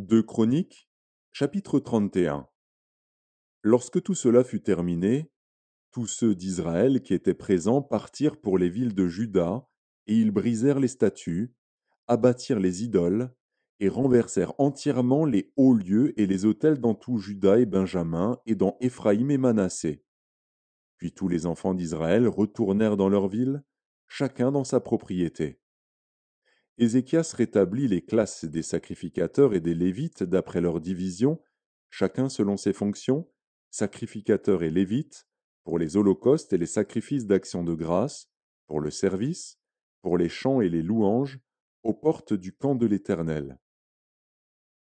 Deux Chroniques, chapitre 31 Lorsque tout cela fut terminé, tous ceux d'Israël qui étaient présents partirent pour les villes de Juda, et ils brisèrent les statues, abattirent les idoles, et renversèrent entièrement les hauts lieux et les autels dans tout Juda et Benjamin, et dans Éphraïm et Manassé. Puis tous les enfants d'Israël retournèrent dans leur ville, chacun dans sa propriété. Ézéchias rétablit les classes des sacrificateurs et des lévites d'après leur division, chacun selon ses fonctions, sacrificateurs et lévites, pour les holocaustes et les sacrifices d'action de grâce, pour le service, pour les chants et les louanges, aux portes du camp de l'Éternel.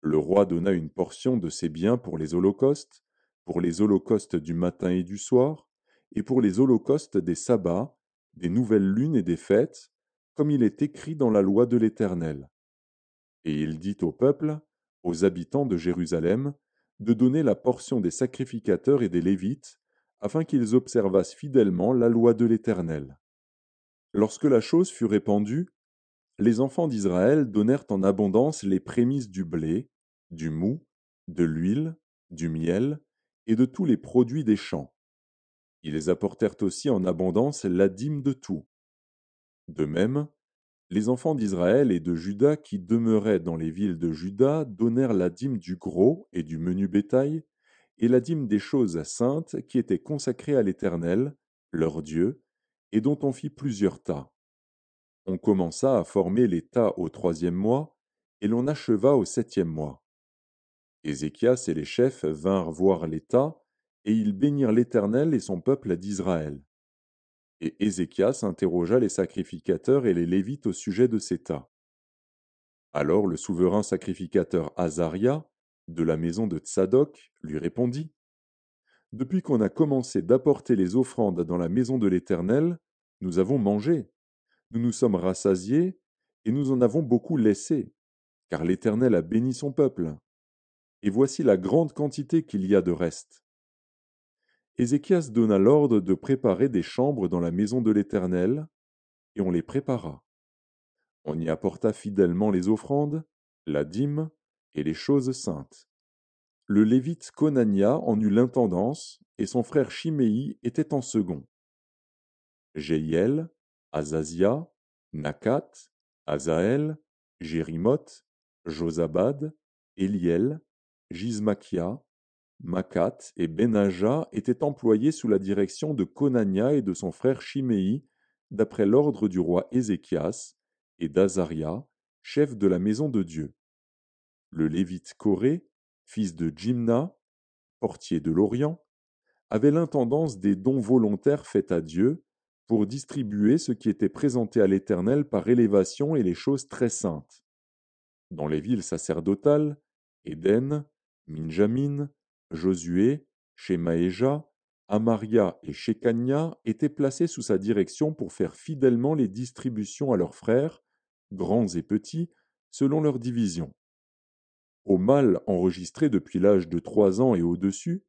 Le roi donna une portion de ses biens pour les holocaustes, pour les holocaustes du matin et du soir, et pour les holocaustes des sabbats, des nouvelles lunes et des fêtes, comme il est écrit dans la loi de l'Éternel. Et il dit au peuple, aux habitants de Jérusalem, de donner la portion des sacrificateurs et des Lévites, afin qu'ils observassent fidèlement la loi de l'Éternel. Lorsque la chose fut répandue, les enfants d'Israël donnèrent en abondance les prémices du blé, du mou, de l'huile, du miel, et de tous les produits des champs. Ils apportèrent aussi en abondance la dîme de tout. De même, les enfants d'Israël et de Juda qui demeuraient dans les villes de Juda donnèrent la dîme du gros et du menu bétail, et la dîme des choses saintes qui étaient consacrées à l'Éternel, leur Dieu, et dont on fit plusieurs tas. On commença à former les tas au troisième mois, et l'on acheva au septième mois. Ézéchias et les chefs vinrent voir les tas, et ils bénirent l'Éternel et son peuple d'Israël. Et Ézéchias interrogea les sacrificateurs et les Lévites au sujet de ces tas. Alors le souverain sacrificateur Azaria, de la maison de Tsadok, lui répondit Depuis qu'on a commencé d'apporter les offrandes dans la maison de l'Éternel, nous avons mangé, nous nous sommes rassasiés, et nous en avons beaucoup laissé, car l'Éternel a béni son peuple. Et voici la grande quantité qu'il y a de reste. Ézéchias donna l'ordre de préparer des chambres dans la maison de l'Éternel, et on les prépara. On y apporta fidèlement les offrandes, la dîme et les choses saintes. Le Lévite Conania en eut l'intendance, et son frère Chiméi était en second. Jéiel, Azazia, Nakat, Azaël, Jérimoth, Josabad, Eliel, Makat et Benaja étaient employés sous la direction de Conania et de son frère Chiméi, d'après l'ordre du roi Ézéchias, et d'Azaria, chef de la maison de Dieu. Le Lévite Corée, fils de Jimna, portier de l'Orient, avait l'intendance des dons volontaires faits à Dieu pour distribuer ce qui était présenté à l'Éternel par élévation et les choses très saintes. Dans les villes sacerdotales, Éden, Josué, chez Maéja, Amaria et Shekania étaient placés sous sa direction pour faire fidèlement les distributions à leurs frères, grands et petits, selon leur division. Aux mâles enregistrés depuis l'âge de trois ans et au-dessus,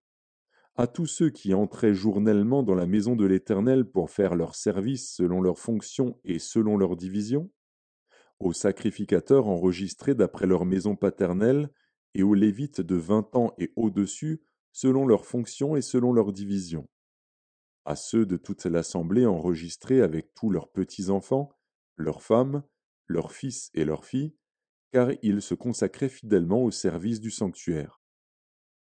à tous ceux qui entraient journellement dans la maison de l'Éternel pour faire leur service selon leurs fonctions et selon leur division, aux sacrificateurs enregistrés d'après leur maison paternelle et aux Lévites de vingt ans et au-dessus, selon leurs fonctions et selon leurs divisions. À ceux de toute l'assemblée enregistrés avec tous leurs petits-enfants, leurs femmes, leurs fils et leurs filles, car ils se consacraient fidèlement au service du sanctuaire.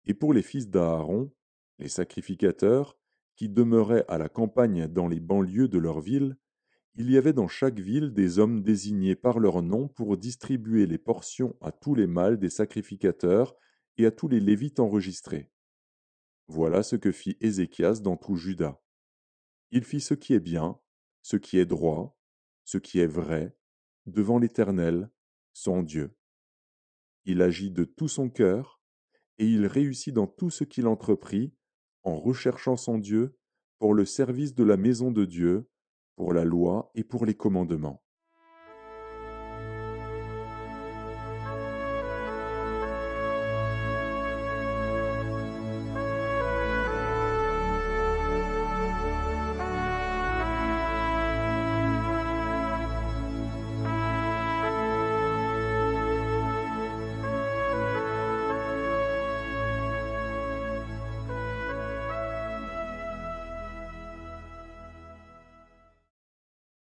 Et pour les fils d'Aaron, les sacrificateurs, qui demeuraient à la campagne dans les banlieues de leur ville, il y avait dans chaque ville des hommes désignés par leur nom pour distribuer les portions à tous les mâles des sacrificateurs et à tous les Lévites enregistrés. Voilà ce que fit Ézéchias dans tout Juda. Il fit ce qui est bien, ce qui est droit, ce qui est vrai, devant l'Éternel, son Dieu. Il agit de tout son cœur, et il réussit dans tout ce qu'il entreprit, en recherchant son Dieu, pour le service de la maison de Dieu, pour la loi et pour les commandements